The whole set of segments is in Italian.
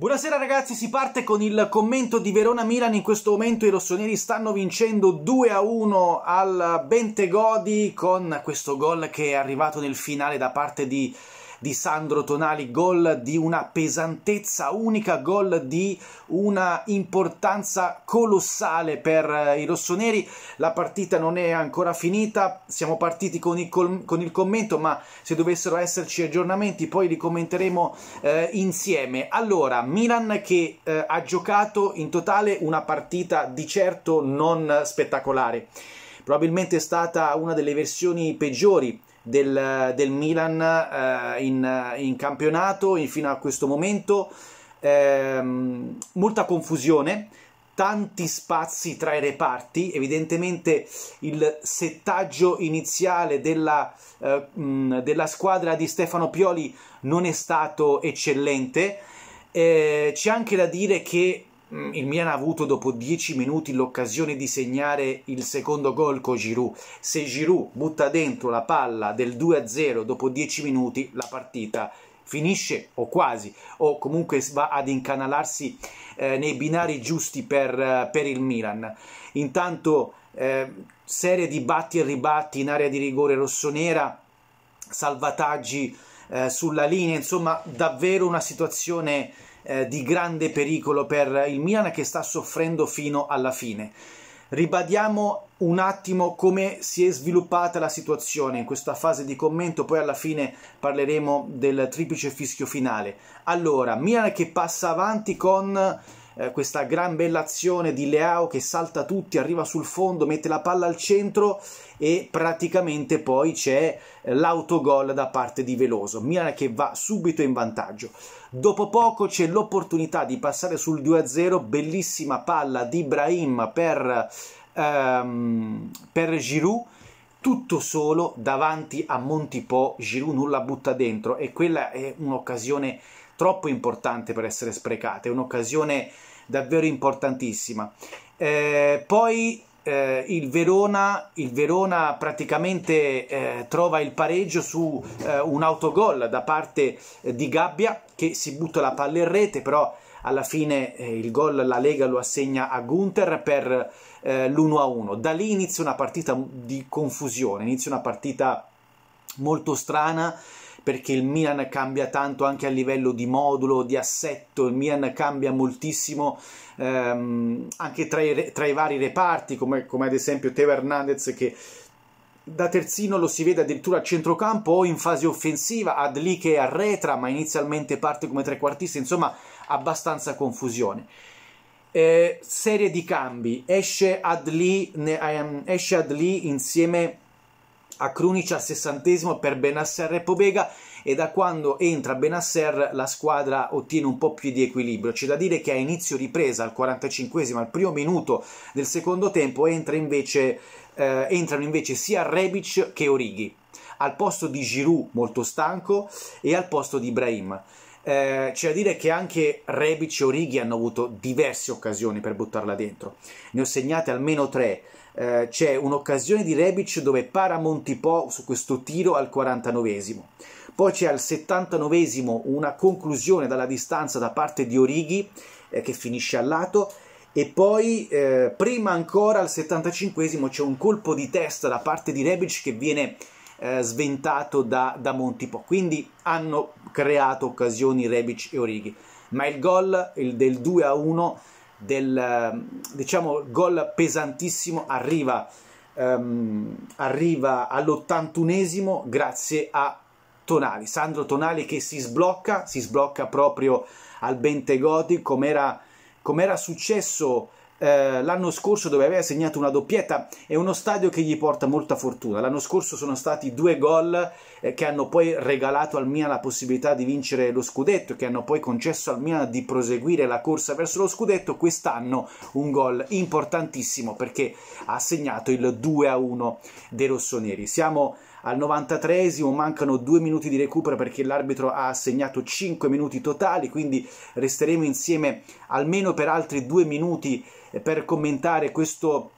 Buonasera ragazzi, si parte con il commento di Verona Milan. In questo momento i rossoneri stanno vincendo 2 a 1 al Bentegodi con questo gol che è arrivato nel finale da parte di di Sandro Tonali, gol di una pesantezza unica, gol di una importanza colossale per eh, i rossoneri. La partita non è ancora finita, siamo partiti con il, con il commento, ma se dovessero esserci aggiornamenti poi li commenteremo eh, insieme. Allora, Milan che eh, ha giocato in totale una partita di certo non spettacolare probabilmente è stata una delle versioni peggiori del, del Milan eh, in, in, campionato in, fino a questo momento. Ehm, molta confusione, tanti spazi tra i reparti, evidentemente il settaggio iniziale della, eh, mh, della squadra di Stefano Pioli non è stato eccellente. Eh, c'è anche da dire che Mm, il Milan ha avuto dopo 10 minuti l'occasione di segnare il secondo gol con Giroud. Se Giroud butta dentro la palla del 2-0 dopo 10 minuti, la partita finisce o quasi, o comunque va ad incanalarsi eh, nei binari giusti per, eh, per il Milan. Intanto eh, serie di batti e ribatti in area di rigore rossonera, salvataggi eh, sulla linea, insomma davvero una situazione eh, di grande pericolo per il Milan che sta soffrendo fino alla fine. Ribadiamo un attimo come si è sviluppata la situazione in questa fase di commento, poi alla fine parleremo del triplice fischio finale. Allora, Milan che passa avanti con eh, questa gran bella azione di Leao che salta tutti, arriva sul fondo, mette la palla al centro e praticamente poi c'è eh, l'autogol da parte di Veloso. Milan che va subito in vantaggio. Dopo poco c'è l'opportunità di passare sul 2-0, bellissima palla di Ibrahim per, ehm, per Giroud tutto solo davanti a Montipò, Giroud nulla butta dentro e quella è un'occasione troppo importante per essere sprecata, è un'occasione davvero importantissima. Eh, poi eh, il, Verona, il, Verona, praticamente eh, trova il pareggio su eh, un autogol da parte eh, di Gabbia che si butta la palla in rete, però alla fine eh, il gol la Lega lo assegna a Gunther per l'1-1. Da lì inizia una partita di confusione, inizia una partita molto strana perché il Milan cambia tanto anche a livello di modulo, di assetto, il Milan cambia moltissimo ehm, anche tra i, tra i, vari reparti, come, come ad esempio Teo Hernandez che da terzino lo si vede addirittura a centrocampo o in fase offensiva, Adli che arretra ma inizialmente parte come trequartista, insomma abbastanza confusione. Eh, serie di cambi, esce Adli, ne, ehm, esce Adli insieme a Krunic al sessantesimo per Benasser e Pobega e da quando entra Benasser la squadra ottiene un po' più di equilibrio. C'è da dire che a inizio ripresa al 45 esimo al primo minuto del secondo tempo entra invece, eh, entrano invece sia Rebic che Orighi al posto di Giroud molto stanco e al posto di Ibrahim. Eh, c'è da dire che anche Rebic e Orighi hanno avuto diverse occasioni per buttarla dentro, ne ho segnate almeno tre eh, c'è un'occasione di Rebic dove para Montipò su questo tiro al 49esimo. Poi c'è al 79esimo una conclusione dalla distanza da parte di Orighi eh, che finisce al lato e poi eh, prima ancora al 75esimo c'è un colpo di testa da parte di Rebic che viene eh, sventato da, da Montipò. Quindi hanno creato occasioni Rebic e Orighi. Ma il gol il del 2 a 1 del ehm, diciamo, gol pesantissimo arriva, um, arriva all'81esimo grazie a Tonali, Sandro Tonali che si sblocca, si sblocca proprio al Bentegodi come era successo eh, l'anno scorso dove aveva segnato una doppietta, è uno stadio che gli porta molta fortuna. L'anno scorso sono stati due gol eh, che hanno poi regalato al Milan la possibilità di vincere lo scudetto, che hanno poi concesso al Milan di proseguire la corsa verso lo scudetto. Quest'anno un gol importantissimo perché ha segnato il 2-1 dei rossoneri. Siamo al 93esimo mancano due minuti di recupero perché l'arbitro ha assegnato 5 minuti totali, quindi resteremo insieme almeno per altri due minuti eh, per commentare questo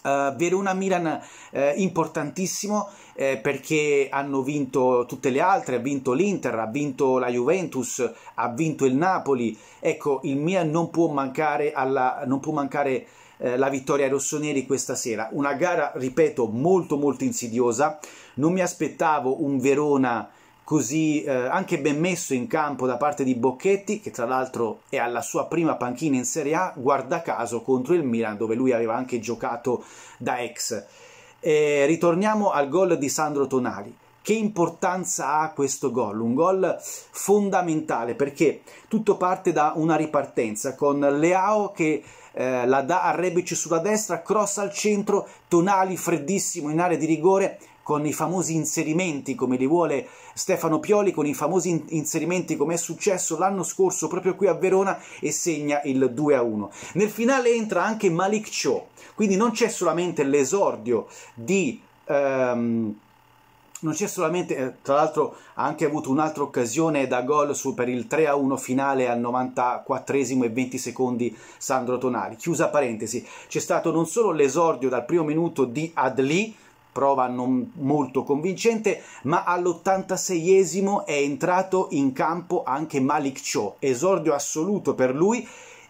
Uh, Verona-Milan uh, importantissimo eh, perché hanno vinto tutte le altre, ha vinto l'Inter, ha vinto la Juventus, ha vinto il Napoli. Ecco, il Milan non può mancare, alla, non può mancare eh, la vittoria ai rossoneri questa sera. Una gara, ripeto, molto molto insidiosa non mi aspettavo un Verona così eh, anche ben messo in campo da parte di Bocchetti, che tra l'altro è alla sua prima panchina in Serie A, guarda caso contro il Milan, dove lui aveva anche giocato da ex. E eh, ritorniamo al gol di Sandro Tonali. Che importanza ha questo gol? Un gol fondamentale perché tutto parte da una ripartenza con Leao che eh, la dà a Rebic sulla destra, cross al centro, Tonali freddissimo in area di rigore, con i famosi inserimenti come li vuole Stefano Pioli, con i famosi inserimenti come è successo l'anno scorso proprio qui a Verona e segna il 2 a 1. Nel finale entra anche Malik Cho, quindi non c'è solamente l'esordio di. Um, non c'è solamente, eh, tra l'altro ha anche avuto un'altra occasione da gol su, per il 3-1 finale al 94 e 20 secondi Sandro Tonali. Chiusa parentesi, c'è stato non solo l'esordio dal primo minuto di Adli, prova non molto convincente, ma all'86esimo è entrato in campo anche Malik Cho, esordio assoluto per lui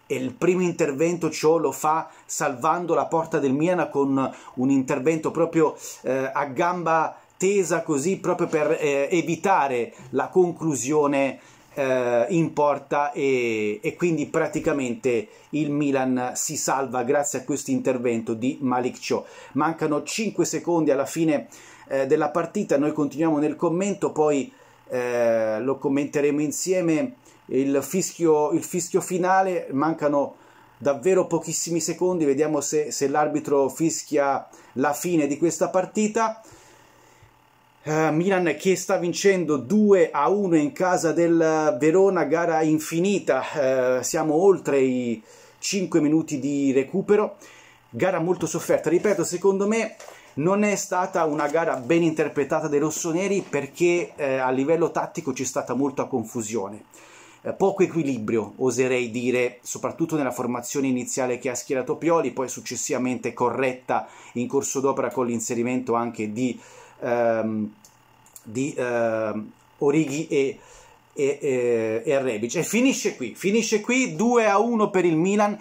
e il primo intervento Cho lo fa salvando la porta del Miena con un intervento proprio eh, a gamba tesa così proprio per eh, evitare la conclusione eh, in porta e, e, quindi praticamente il Milan si salva grazie a questo intervento di Malik Cho. Mancano 5 secondi alla fine eh, della partita, noi continuiamo nel commento, poi eh, lo commenteremo insieme. Il fischio, il fischio finale, mancano davvero pochissimi secondi, vediamo se, se l'arbitro fischia la fine di questa partita. Eh, Milan che sta vincendo 2 a 1 in casa del Verona, gara infinita, uh, siamo oltre i 5 minuti di recupero, gara molto sofferta, ripeto secondo me non è stata una gara ben interpretata dai rossoneri perché uh, a livello tattico c'è stata molta confusione. Poco equilibrio, oserei dire, soprattutto nella formazione iniziale che ha schierato Pioli, poi successivamente corretta in corso d'opera con l'inserimento anche di ehm, di ehm, Orighi e, e, e, e Rebic. E finisce qui, finisce qui 2 a 1 per il Milan.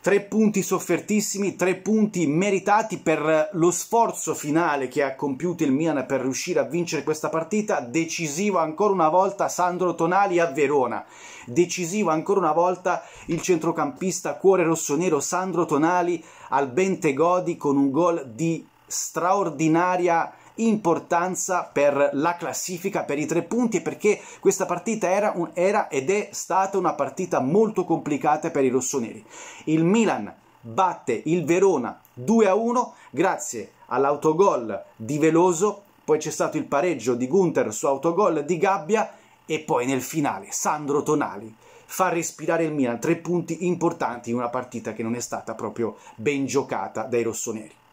Tre punti soffertissimi, tre punti meritati per lo sforzo finale che ha compiuto il Milan per riuscire a vincere questa partita. Decisivo ancora una volta Sandro Tonali a Verona. Decisivo ancora una volta il centrocampista cuore rossonero Sandro Tonali al Bente Godi con un gol di straordinaria importanza per la classifica, per i tre punti, perché questa partita era, un, era ed è stata una partita molto complicata per i rossoneri. Il Milan batte il Verona 2-1 grazie all'autogol di Veloso, poi c'è stato il pareggio di Gunther su autogol di Gabbia e poi nel finale Sandro Tonali fa respirare il Milan, tre punti importanti in una partita che non è stata proprio ben giocata dai rossoneri.